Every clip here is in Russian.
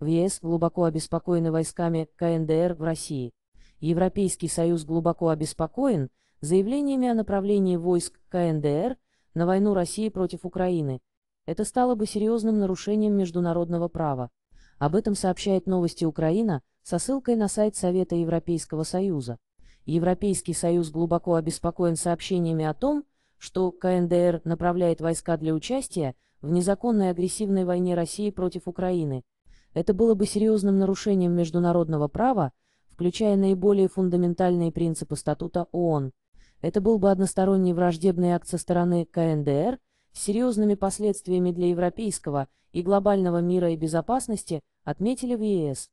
В ЕС глубоко обеспокоены войсками КНДР в России. Европейский Союз глубоко обеспокоен заявлениями о направлении войск КНДР на войну России против Украины. Это стало бы серьезным нарушением международного права. Об этом сообщает новости Украина со ссылкой на сайт Совета Европейского Союза. Европейский Союз глубоко обеспокоен сообщениями о том, что КНДР направляет войска для участия в незаконной агрессивной войне России против Украины – это было бы серьезным нарушением международного права, включая наиболее фундаментальные принципы статута ООН. Это был бы односторонний враждебный акт со стороны КНДР с серьезными последствиями для европейского и глобального мира и безопасности, отметили в ЕС.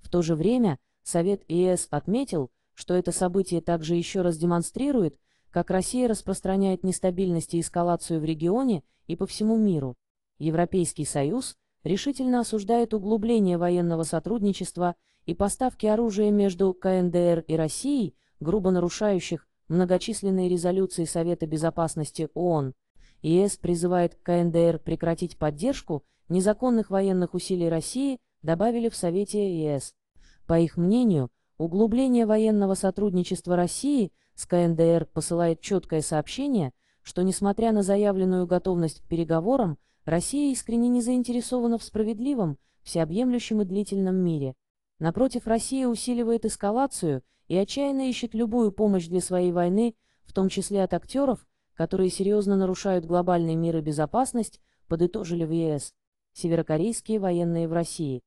В то же время Совет ЕС отметил, что это событие также еще раз демонстрирует, как Россия распространяет нестабильность и эскалацию в регионе и по всему миру. Европейский Союз – решительно осуждает углубление военного сотрудничества и поставки оружия между КНДР и Россией, грубо нарушающих многочисленные резолюции Совета Безопасности ООН. ЕС призывает КНДР прекратить поддержку незаконных военных усилий России, добавили в Совете ЕС. По их мнению, углубление военного сотрудничества России с КНДР посылает четкое сообщение, что несмотря на заявленную готовность к переговорам, Россия искренне не заинтересована в справедливом, всеобъемлющем и длительном мире. Напротив, Россия усиливает эскалацию и отчаянно ищет любую помощь для своей войны, в том числе от актеров, которые серьезно нарушают глобальный мир и безопасность, подытожили в ЕС. Северокорейские военные в России.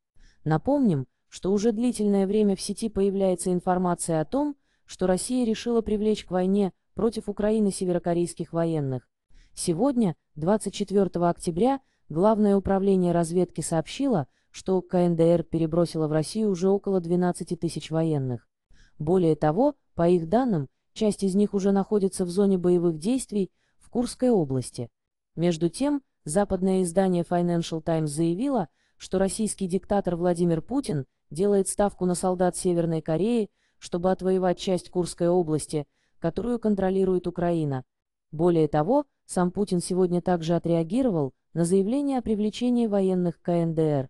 Напомним, что уже длительное время в сети появляется информация о том, что Россия решила привлечь к войне против Украины северокорейских военных. Сегодня, 24 октября, Главное управление разведки сообщило, что КНДР перебросило в Россию уже около 12 тысяч военных. Более того, по их данным, часть из них уже находится в зоне боевых действий в Курской области. Между тем, западное издание Financial Times заявило, что российский диктатор Владимир Путин делает ставку на солдат Северной Кореи, чтобы отвоевать часть Курской области, которую контролирует Украина. Более того, сам Путин сегодня также отреагировал на заявление о привлечении военных к КНДР,